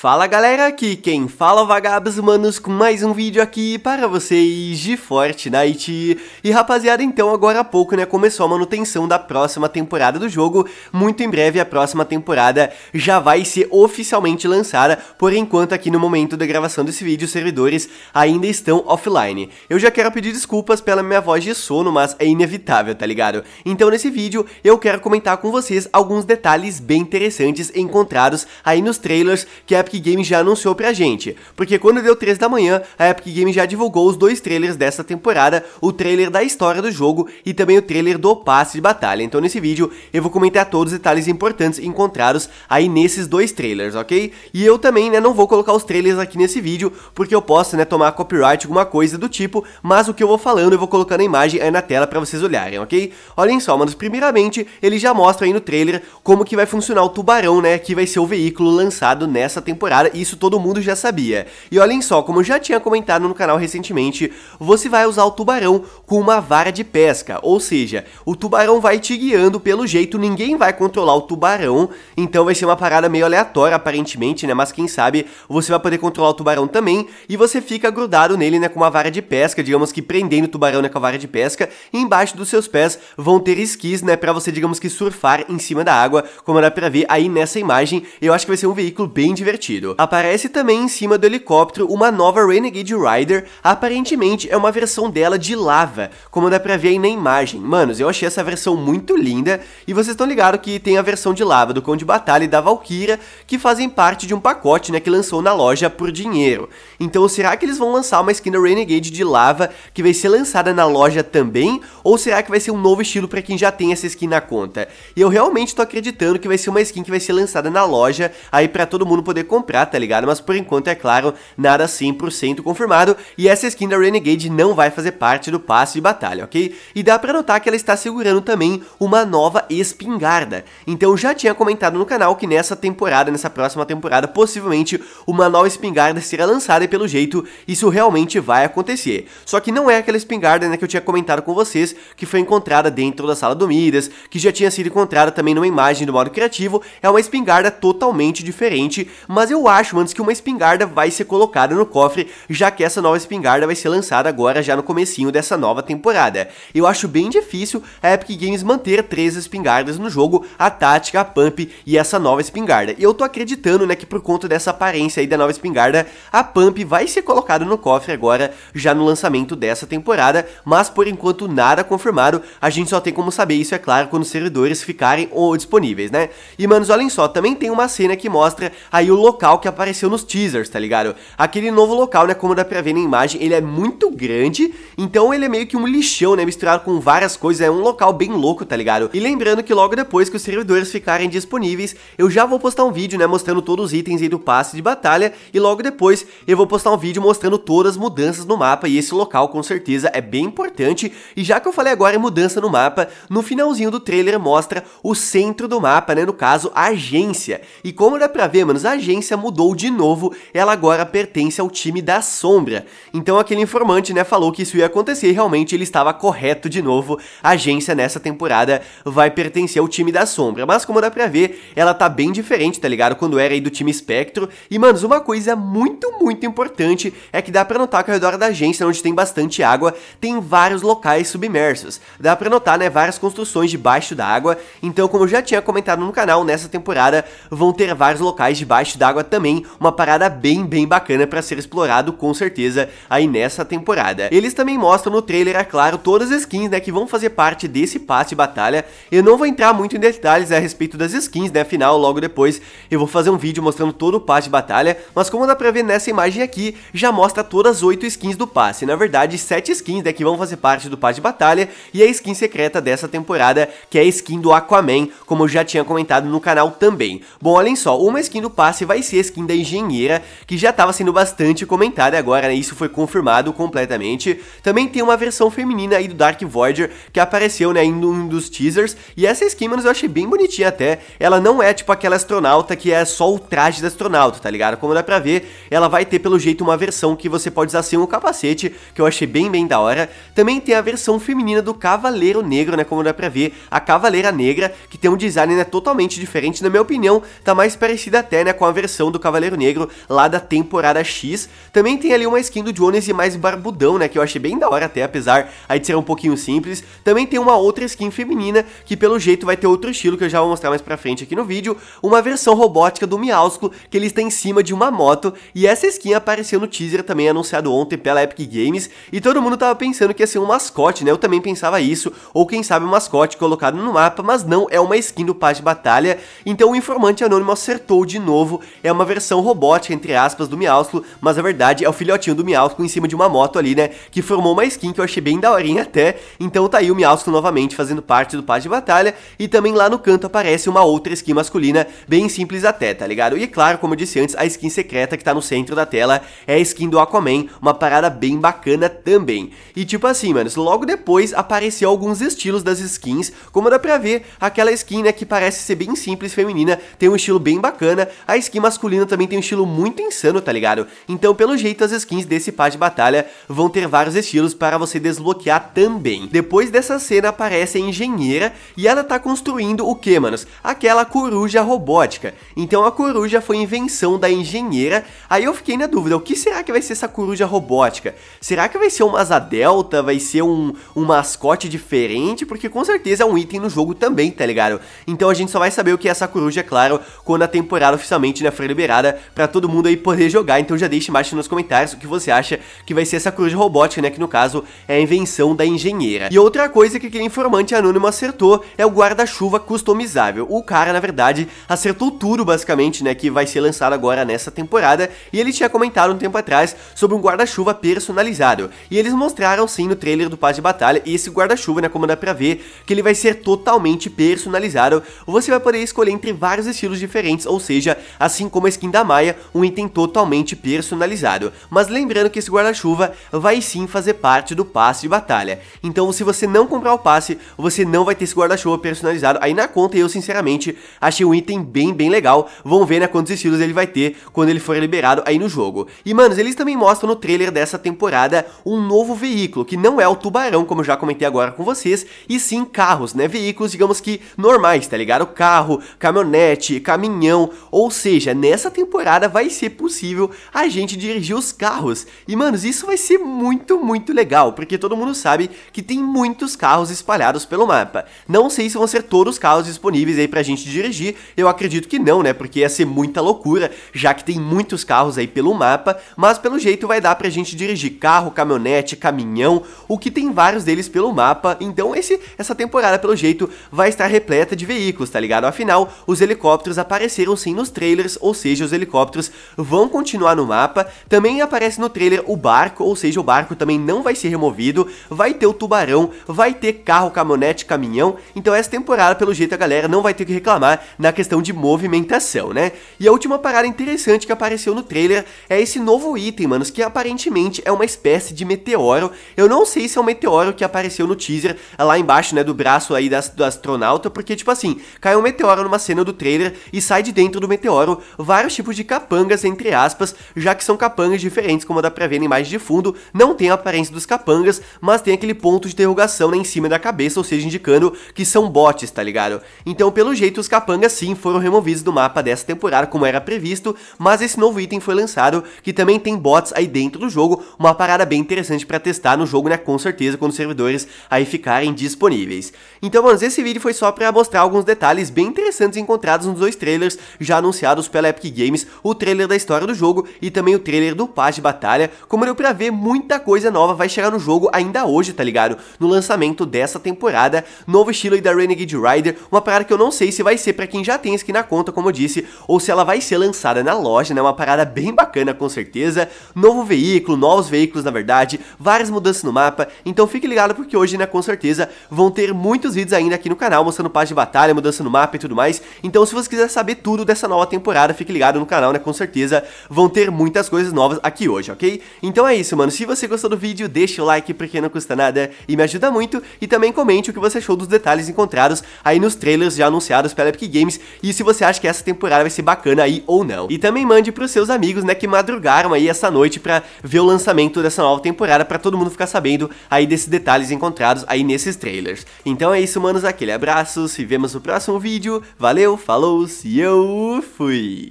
Fala galera, aqui quem fala é vagabos manos com mais um vídeo aqui para vocês de Fortnite. E rapaziada, então agora há pouco né, começou a manutenção da próxima temporada do jogo, muito em breve a próxima temporada já vai ser oficialmente lançada, por enquanto aqui no momento da gravação desse vídeo os servidores ainda estão offline. Eu já quero pedir desculpas pela minha voz de sono, mas é inevitável, tá ligado? Então nesse vídeo eu quero comentar com vocês alguns detalhes bem interessantes encontrados aí nos trailers que é Epic Games já anunciou pra gente, porque quando deu 3 da manhã, a Epic Games já divulgou os dois trailers dessa temporada, o trailer da história do jogo e também o trailer do passe de batalha. Então nesse vídeo eu vou comentar todos os detalhes importantes encontrados aí nesses dois trailers, ok? E eu também, né, não vou colocar os trailers aqui nesse vídeo, porque eu posso, né, tomar copyright, alguma coisa do tipo, mas o que eu vou falando eu vou colocando a imagem aí na tela pra vocês olharem, ok? Olhem só, mano, primeiramente ele já mostra aí no trailer como que vai funcionar o tubarão, né, que vai ser o veículo lançado nessa temporada temporada, isso todo mundo já sabia. E olhem só, como eu já tinha comentado no canal recentemente, você vai usar o tubarão com uma vara de pesca, ou seja, o tubarão vai te guiando pelo jeito, ninguém vai controlar o tubarão, então vai ser uma parada meio aleatória aparentemente, né, mas quem sabe você vai poder controlar o tubarão também e você fica grudado nele, né, com uma vara de pesca, digamos que prendendo o tubarão né, com a vara de pesca e embaixo dos seus pés vão ter esquis, né, pra você, digamos que surfar em cima da água, como dá pra ver aí nessa imagem, eu acho que vai ser um veículo bem divertido Aparece também em cima do helicóptero uma nova Renegade Rider, aparentemente é uma versão dela de lava, como dá pra ver aí na imagem. Manos, eu achei essa versão muito linda, e vocês estão ligados que tem a versão de lava do Cão de Batalha e da Valkyra que fazem parte de um pacote né, que lançou na loja por dinheiro. Então será que eles vão lançar uma skin da Renegade de lava que vai ser lançada na loja também, ou será que vai ser um novo estilo para quem já tem essa skin na conta? E eu realmente tô acreditando que vai ser uma skin que vai ser lançada na loja, aí para todo mundo poder comprar comprar, tá ligado? Mas por enquanto, é claro, nada 100% assim confirmado e essa skin da Renegade não vai fazer parte do passe de batalha, ok? E dá pra notar que ela está segurando também uma nova espingarda. Então já tinha comentado no canal que nessa temporada, nessa próxima temporada, possivelmente uma nova espingarda será lançada e pelo jeito isso realmente vai acontecer. Só que não é aquela espingarda né, que eu tinha comentado com vocês, que foi encontrada dentro da sala do Midas, que já tinha sido encontrada também numa imagem do modo criativo, é uma espingarda totalmente diferente, mas mas eu acho antes que uma espingarda vai ser colocada no cofre, já que essa nova espingarda vai ser lançada agora já no comecinho dessa nova temporada. Eu acho bem difícil a Epic Games manter três espingardas no jogo, a tática, a pump e essa nova espingarda. E eu tô acreditando, né, que por conta dessa aparência aí da nova espingarda, a pump vai ser colocada no cofre agora, já no lançamento dessa temporada, mas por enquanto nada confirmado, a gente só tem como saber isso, é claro, quando os servidores ficarem ou disponíveis, né? E, manos, olhem só, também tem uma cena que mostra aí o local local que apareceu nos teasers, tá ligado? Aquele novo local, né, como dá pra ver na imagem, ele é muito grande, então ele é meio que um lixão, né, misturado com várias coisas, é um local bem louco, tá ligado? E lembrando que logo depois que os servidores ficarem disponíveis, eu já vou postar um vídeo, né, mostrando todos os itens aí do passe de batalha, e logo depois eu vou postar um vídeo mostrando todas as mudanças no mapa, e esse local com certeza é bem importante, e já que eu falei agora em mudança no mapa, no finalzinho do trailer mostra o centro do mapa, né, no caso, a agência. E como dá pra ver, manos, a agência mudou de novo, ela agora pertence ao time da Sombra. Então aquele informante, né, falou que isso ia acontecer e realmente ele estava correto de novo. A agência nessa temporada vai pertencer ao time da Sombra, mas como dá pra ver, ela tá bem diferente, tá ligado? Quando era aí do time Espectro. E, manos, uma coisa muito, muito importante é que dá pra notar que ao redor da agência, onde tem bastante água, tem vários locais submersos. Dá pra notar, né, várias construções debaixo da água. Então, como eu já tinha comentado no canal, nessa temporada vão ter vários locais debaixo da d'água também, uma parada bem, bem bacana para ser explorado com certeza aí nessa temporada. Eles também mostram no trailer, é claro, todas as skins, né, que vão fazer parte desse passe de batalha. Eu não vou entrar muito em detalhes a respeito das skins, né, afinal, logo depois eu vou fazer um vídeo mostrando todo o passe de batalha, mas como dá pra ver nessa imagem aqui, já mostra todas as 8 skins do passe, na verdade 7 skins, né, que vão fazer parte do passe de batalha, e a skin secreta dessa temporada, que é a skin do Aquaman, como eu já tinha comentado no canal também. Bom, olhem só, uma skin do passe vai vai ser a skin da engenheira, que já estava sendo bastante comentada agora, né? Isso foi confirmado completamente. Também tem uma versão feminina aí do Dark Voyager, que apareceu, né, em um dos teasers, e essa skin, mano, eu achei bem bonitinha até. Ela não é tipo aquela astronauta que é só o traje da astronauta, tá ligado? Como dá pra ver, ela vai ter pelo jeito uma versão que você pode usar sem um capacete, que eu achei bem, bem da hora. Também tem a versão feminina do Cavaleiro Negro, né, como dá pra ver, a Cavaleira Negra, que tem um design, né, totalmente diferente, na minha opinião, tá mais parecida até, né, com a versão versão do Cavaleiro Negro lá da temporada X. Também tem ali uma skin do Jones e mais barbudão, né, que eu achei bem da hora até, apesar aí de ser um pouquinho simples. Também tem uma outra skin feminina, que pelo jeito vai ter outro estilo, que eu já vou mostrar mais pra frente aqui no vídeo, uma versão robótica do Miausco, que ele está em cima de uma moto, e essa skin apareceu no teaser também anunciado ontem pela Epic Games, e todo mundo tava pensando que ia ser um mascote, né, eu também pensava isso, ou quem sabe um mascote colocado no mapa, mas não, é uma skin do Paz de Batalha, então o informante anônimo acertou de novo, é uma versão robótica, entre aspas, do Miauslo, mas a verdade é o filhotinho do Miauslo em cima de uma moto ali, né? Que formou uma skin que eu achei bem daorinha até. Então tá aí o Miauslo novamente fazendo parte do Paz de Batalha. E também lá no canto aparece uma outra skin masculina, bem simples até, tá ligado? E claro, como eu disse antes, a skin secreta que tá no centro da tela é a skin do Aquaman, uma parada bem bacana também. E tipo assim, manos, logo depois apareceu alguns estilos das skins, como dá pra ver, aquela skin, né, que parece ser bem simples, feminina, tem um estilo bem bacana, a skin masculina também tem um estilo muito insano, tá ligado? Então, pelo jeito, as skins desse pá de batalha vão ter vários estilos para você desbloquear também. Depois dessa cena, aparece a engenheira e ela tá construindo o que, manos? Aquela coruja robótica. Então, a coruja foi invenção da engenheira. Aí eu fiquei na dúvida, o que será que vai ser essa coruja robótica? Será que vai ser uma asa delta? Vai ser um, um mascote diferente? Porque com certeza é um item no jogo também, tá ligado? Então a gente só vai saber o que é essa coruja, é claro, quando a temporada oficialmente né, foi liberada para todo mundo aí poder jogar, então já deixe mais nos comentários o que você acha que vai ser essa cruz robótica, né, que no caso é a invenção da engenheira. E outra coisa que aquele informante anônimo acertou é o guarda-chuva customizável. O cara, na verdade, acertou tudo basicamente, né, que vai ser lançado agora nessa temporada, e ele tinha comentado um tempo atrás sobre um guarda-chuva personalizado. E eles mostraram sim no trailer do Paz de Batalha esse guarda-chuva, né, como dá pra ver, que ele vai ser totalmente personalizado. Você vai poder escolher entre vários estilos diferentes, ou seja, assim assim como a skin da Maia, um item totalmente personalizado. Mas lembrando que esse guarda-chuva vai sim fazer parte do passe de batalha. Então se você não comprar o passe, você não vai ter esse guarda-chuva personalizado aí na conta. E eu sinceramente achei um item bem, bem legal. Vamos ver né, quantos estilos ele vai ter quando ele for liberado aí no jogo. E manos, eles também mostram no trailer dessa temporada um novo veículo, que não é o Tubarão, como eu já comentei agora com vocês, e sim carros, né? Veículos, digamos que normais, tá ligado? Carro, caminhonete, caminhão, ou seja, nessa temporada vai ser possível a gente dirigir os carros. E, manos, isso vai ser muito, muito legal, porque todo mundo sabe que tem muitos carros espalhados pelo mapa. Não sei se vão ser todos os carros disponíveis aí pra gente dirigir, eu acredito que não, né? Porque ia ser muita loucura, já que tem muitos carros aí pelo mapa, mas pelo jeito vai dar pra gente dirigir carro, caminhonete, caminhão, o que tem vários deles pelo mapa, então esse, essa temporada, pelo jeito, vai estar repleta de veículos, tá ligado? Afinal, os helicópteros apareceram sim nos trailers ou seja, os helicópteros vão continuar no mapa. Também aparece no trailer o barco, ou seja, o barco também não vai ser removido. Vai ter o tubarão, vai ter carro, caminhonete, caminhão. Então essa temporada, pelo jeito, a galera não vai ter que reclamar na questão de movimentação, né? E a última parada interessante que apareceu no trailer é esse novo item, manos, que aparentemente é uma espécie de meteoro. Eu não sei se é um meteoro que apareceu no teaser lá embaixo, né, do braço aí das, do astronauta, porque, tipo assim, caiu um meteoro numa cena do trailer e sai de dentro do meteoro vários tipos de capangas, entre aspas, já que são capangas diferentes, como dá pra ver na imagem de fundo, não tem a aparência dos capangas, mas tem aquele ponto de interrogação lá em cima da cabeça, ou seja, indicando que são bots, tá ligado? Então, pelo jeito, os capangas sim foram removidos do mapa dessa temporada, como era previsto, mas esse novo item foi lançado, que também tem bots aí dentro do jogo, uma parada bem interessante para testar no jogo, né, com certeza, quando os servidores aí ficarem disponíveis. Então, mano, esse vídeo foi só para mostrar alguns detalhes bem interessantes encontrados nos dois trailers já anunciados pela pela Epic Games o trailer da história do jogo e também o trailer do Paz de Batalha, como deu pra ver, muita coisa nova vai chegar no jogo ainda hoje, tá ligado? No lançamento dessa temporada, novo estilo da Renegade Rider, uma parada que eu não sei se vai ser para quem já tem skin na conta, como eu disse, ou se ela vai ser lançada na loja, né? Uma parada bem bacana com certeza. Novo veículo, novos veículos na verdade, várias mudanças no mapa, então fique ligado porque hoje, né, com certeza, vão ter muitos vídeos ainda aqui no canal mostrando paz de batalha, mudança no mapa e tudo mais. Então se você quiser saber tudo dessa nova temporada, fique ligado no canal, né? Com certeza vão ter muitas coisas novas aqui hoje, ok? Então é isso, mano. Se você gostou do vídeo, deixa o like porque não custa nada e me ajuda muito. E também comente o que você achou dos detalhes encontrados aí nos trailers já anunciados pela Epic Games e se você acha que essa temporada vai ser bacana aí ou não. E também mande pros seus amigos, né, que madrugaram aí essa noite pra ver o lançamento dessa nova temporada pra todo mundo ficar sabendo aí desses detalhes encontrados aí nesses trailers. Então é isso, manos. Aquele abraço. Se vemos no próximo vídeo. Valeu, falou, se eu fui!